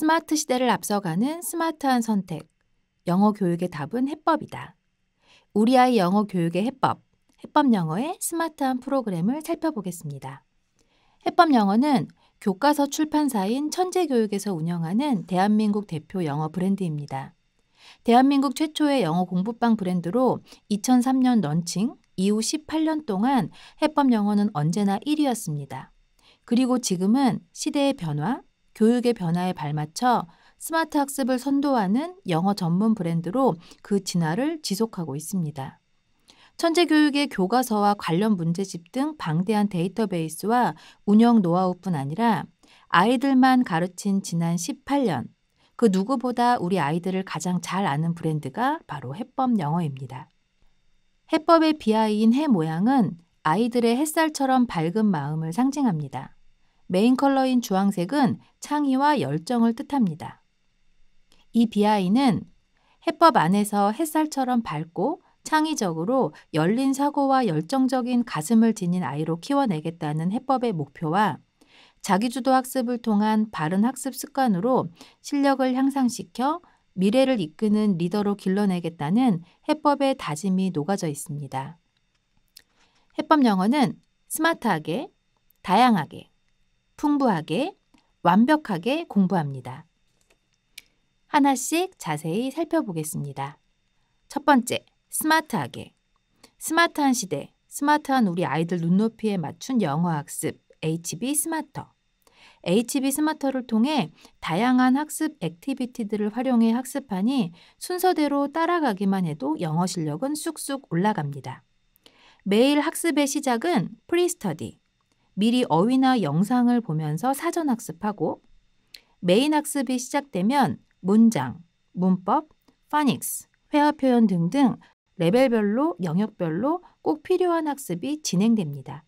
스마트 시대를 앞서가는 스마트한 선택. 영어 교육의 답은 해법이다. 우리 아이 영어 교육의 해법. 해법 영어의 스마트한 프로그램을 살펴보겠습니다. 해법 영어는 교과서 출판사인 천재교육에서 운영하는 대한민국 대표 영어 브랜드입니다. 대한민국 최초의 영어 공부방 브랜드로 2003년 런칭, 이후 18년 동안 해법 영어는 언제나 1위였습니다. 그리고 지금은 시대의 변화, 교육의 변화에 발맞춰 스마트 학습을 선도하는 영어 전문 브랜드로 그 진화를 지속하고 있습니다. 천재 교육의 교과서와 관련 문제집 등 방대한 데이터베이스와 운영 노하우뿐 아니라 아이들만 가르친 지난 18년 그 누구보다 우리 아이들을 가장 잘 아는 브랜드가 바로 해법 영어입니다. 해법의 비하인 해 모양은 아이들의 햇살처럼 밝은 마음을 상징합니다. 메인 컬러인 주황색은 창의와 열정을 뜻합니다. 이비 BI는 해법 안에서 햇살처럼 밝고 창의적으로 열린 사고와 열정적인 가슴을 지닌 아이로 키워내겠다는 해법의 목표와 자기주도 학습을 통한 바른 학습 습관으로 실력을 향상시켜 미래를 이끄는 리더로 길러내겠다는 해법의 다짐이 녹아져 있습니다. 해법 영어는 스마트하게, 다양하게, 풍부하게, 완벽하게 공부합니다. 하나씩 자세히 살펴보겠습니다. 첫 번째, 스마트하게. 스마트한 시대, 스마트한 우리 아이들 눈높이에 맞춘 영어 학습, HB 스마터. HB 스마터를 통해 다양한 학습 액티비티들을 활용해 학습하니 순서대로 따라가기만 해도 영어 실력은 쑥쑥 올라갑니다. 매일 학습의 시작은 프리스터디, 미리 어휘나 영상을 보면서 사전 학습하고 메인 학습이 시작되면 문장, 문법, 파닉스, 회화 표현 등등 레벨별로 영역별로 꼭 필요한 학습이 진행됩니다.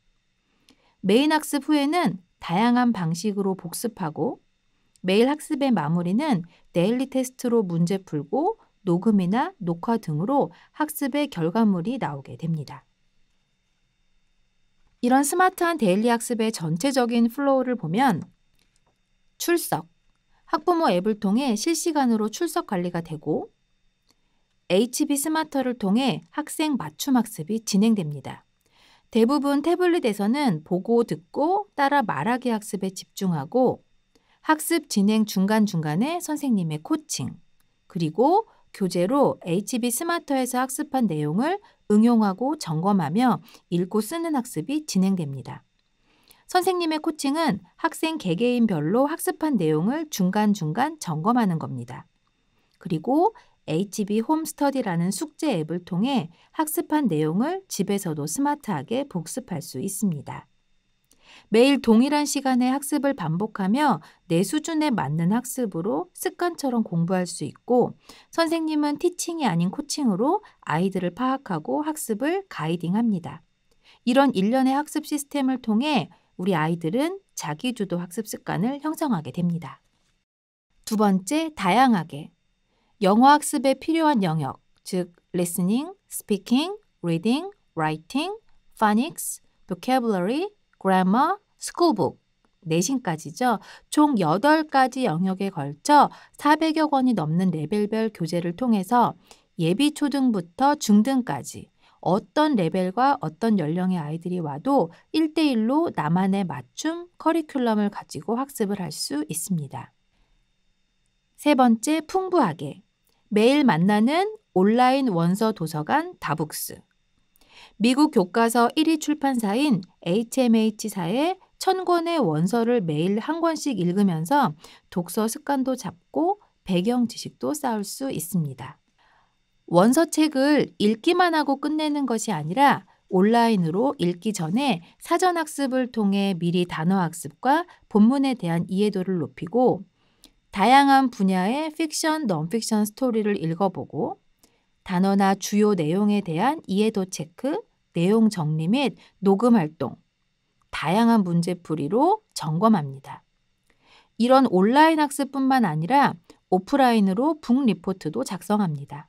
메인 학습 후에는 다양한 방식으로 복습하고 매일 학습의 마무리는 데일리 테스트로 문제 풀고 녹음이나 녹화 등으로 학습의 결과물이 나오게 됩니다. 이런 스마트한 데일리 학습의 전체적인 플로우를 보면 출석, 학부모 앱을 통해 실시간으로 출석 관리가 되고 HB 스마터를 통해 학생 맞춤 학습이 진행됩니다. 대부분 태블릿에서는 보고 듣고 따라 말하기 학습에 집중하고 학습 진행 중간중간에 선생님의 코칭, 그리고 교재로 HB 스마터에서 학습한 내용을 응용하고 점검하며 읽고 쓰는 학습이 진행됩니다. 선생님의 코칭은 학생 개개인별로 학습한 내용을 중간중간 점검하는 겁니다. 그리고 HB 홈스터디라는 숙제 앱을 통해 학습한 내용을 집에서도 스마트하게 복습할 수 있습니다. 매일 동일한 시간에 학습을 반복하며 내 수준에 맞는 학습으로 습관처럼 공부할 수 있고 선생님은 티칭이 아닌 코칭으로 아이들을 파악하고 학습을 가이딩합니다. 이런 일련의 학습 시스템을 통해 우리 아이들은 자기주도 학습 습관을 형성하게 됩니다. 두 번째, 다양하게. 영어 학습에 필요한 영역, 즉 레스닝, 스피킹, 리딩, 라이팅, 파닉스, 보캐블러리, grammar, schoolbook, 내신까지죠. 네 총 8가지 영역에 걸쳐 400여 권이 넘는 레벨별 교재를 통해서 예비 초등부터 중등까지 어떤 레벨과 어떤 연령의 아이들이 와도 1대1로 나만의 맞춤 커리큘럼을 가지고 학습을 할 수 있습니다. 세 번째, 풍부하게. 매일 만나는 온라인 원서 도서관 다북스. 미국 교과서 1위 출판사인 HMH사의 1 0 0 0 권의 원서를 매일 한 권씩 읽으면서 독서 습관도 잡고 배경 지식도 쌓을 수 있습니다. 원서책을 읽기만 하고 끝내는 것이 아니라 온라인으로 읽기 전에 사전 학습을 통해 미리 단어 학습과 본문에 대한 이해도를 높이고 다양한 분야의 픽션, 넌픽션 스토리를 읽어보고 단어나 주요 내용에 대한 이해도 체크, 내용 정리 및 녹음 활동, 다양한 문제풀이로 점검합니다. 이런 온라인 학습뿐만 아니라 오프라인으로 북 리포트도 작성합니다.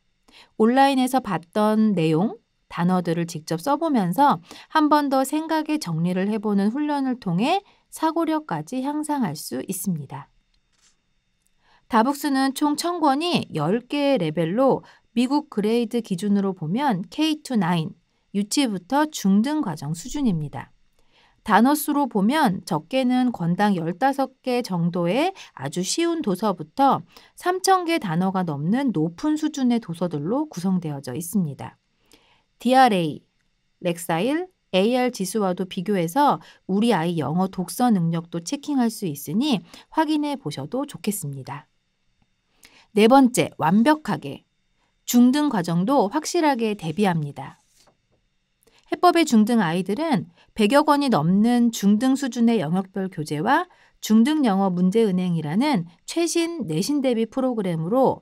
온라인에서 봤던 내용, 단어들을 직접 써보면서 한 번 더 생각의 정리를 해보는 훈련을 통해 사고력까지 향상할 수 있습니다. 다북스는 총 1000권이 10개의 레벨로 미국 그레이드 기준으로 보면 K-9, 유치부터 중등 과정 수준입니다. 단어 수로 보면 적게는 권당 15개 정도의 아주 쉬운 도서부터 3,000개 단어가 넘는 높은 수준의 도서들로 구성되어져 있습니다. DRA, 렉사일, AR 지수와도 비교해서 우리 아이 영어 독서 능력도 체킹할 수 있으니 확인해 보셔도 좋겠습니다. 네 번째, 완벽하게. 중등 과정도 확실하게 대비합니다. 해법의 중등 아이들은 100여 권이 넘는 중등 수준의 영역별 교재와 중등 영어 문제은행이라는 최신 내신 대비 프로그램으로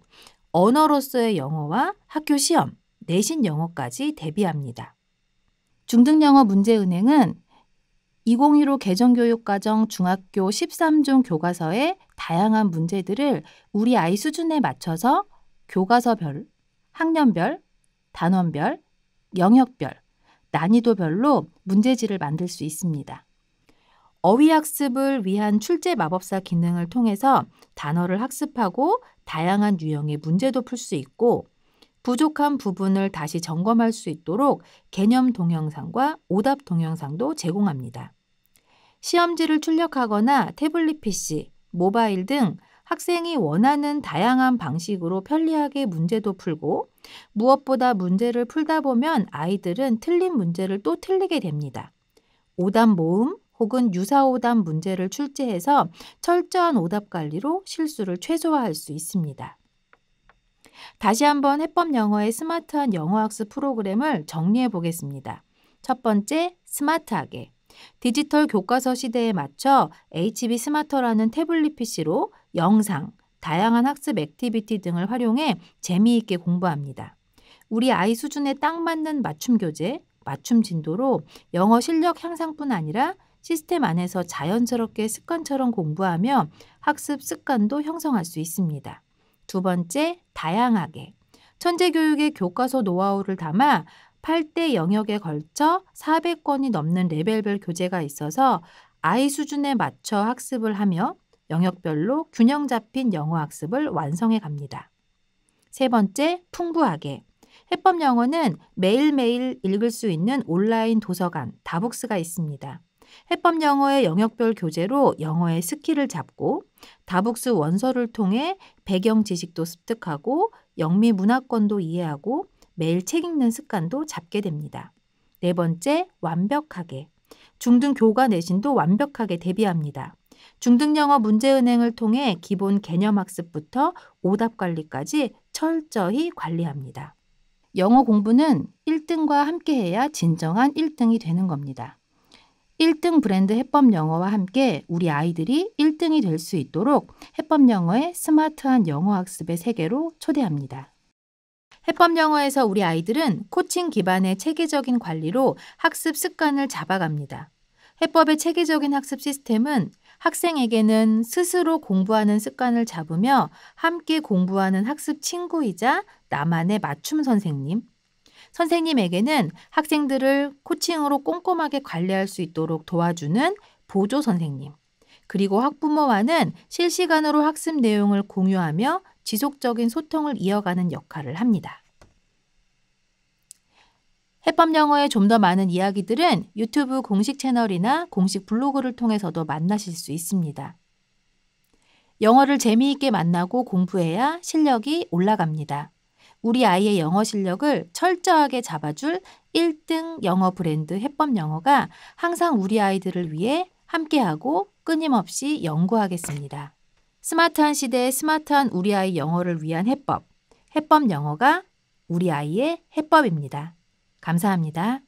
언어로서의 영어와 학교 시험, 내신 영어까지 대비합니다. 중등 영어 문제은행은 2015 개정교육과정 중학교 13종 교과서의 다양한 문제들을 우리 아이 수준에 맞춰서 교과서별 학년별, 단원별, 영역별, 난이도별로 문제지를 만들 수 있습니다. 어휘학습을 위한 출제 마법사 기능을 통해서 단어를 학습하고 다양한 유형의 문제도 풀 수 있고 부족한 부분을 다시 점검할 수 있도록 개념 동영상과 오답 동영상도 제공합니다. 시험지를 출력하거나 태블릿 PC, 모바일 등 학생이 원하는 다양한 방식으로 편리하게 문제도 풀고 무엇보다 문제를 풀다 보면 아이들은 틀린 문제를 또 틀리게 됩니다. 오답 모음 혹은 유사 오답 문제를 출제해서 철저한 오답 관리로 실수를 최소화할 수 있습니다. 다시 한번 해법 영어의 스마트한 영어 학습 프로그램을 정리해 보겠습니다. 첫 번째, 스마트하게. 디지털 교과서 시대에 맞춰 HB 스마터라는 태블릿 PC로 영상, 다양한 학습 액티비티 등을 활용해 재미있게 공부합니다. 우리 아이 수준에 딱 맞는 맞춤 교재, 맞춤 진도로 영어 실력 향상뿐 아니라 시스템 안에서 자연스럽게 습관처럼 공부하며 학습 습관도 형성할 수 있습니다. 두 번째, 다양하게. 천재 교육의 교과서 노하우를 담아 8대 영역에 걸쳐 400권이 넘는 레벨별 교재가 있어서 아이 수준에 맞춰 학습을 하며 영역별로 균형 잡힌 영어 학습을 완성해 갑니다. 세 번째, 풍부하게. 해법 영어는 매일매일 읽을 수 있는 온라인 도서관 다북스가 있습니다. 해법 영어의 영역별 교재로 영어의 스킬을 잡고 다북스 원서를 통해 배경 지식도 습득하고 영미 문화권도 이해하고 매일 책 읽는 습관도 잡게 됩니다. 네 번째, 완벽하게. 중등 교과 내신도 완벽하게 대비합니다. 중등 영어 문제 은행을 통해 기본 개념 학습부터 오답 관리까지 철저히 관리합니다. 영어 공부는 1등과 함께 해야 진정한 1등이 되는 겁니다. 1등 브랜드 해법 영어와 함께 우리 아이들이 1등이 될 수 있도록 해법 영어의 스마트한 영어 학습의 세계로 초대합니다. 해법 영어에서 우리 아이들은 코칭 기반의 체계적인 관리로 학습 습관을 잡아갑니다. 해법의 체계적인 학습 시스템은 학생에게는 스스로 공부하는 습관을 잡으며 함께 공부하는 학습 친구이자 나만의 맞춤 선생님, 선생님에게는 학생들을 코칭으로 꼼꼼하게 관리할 수 있도록 도와주는 보조 선생님, 그리고 학부모와는 실시간으로 학습 내용을 공유하며 지속적인 소통을 이어가는 역할을 합니다. 해법 영어의 좀 더 많은 이야기들은 유튜브 공식 채널이나 공식 블로그를 통해서도 만나실 수 있습니다. 영어를 재미있게 만나고 공부해야 실력이 올라갑니다. 우리 아이의 영어 실력을 철저하게 잡아줄 1등 영어 브랜드 해법 영어가 항상 우리 아이들을 위해 함께하고 끊임없이 연구하겠습니다. 스마트한 시대의 스마트한 우리 아이 영어를 위한 해법. 해법 영어가 우리 아이의 해법입니다. 감사합니다.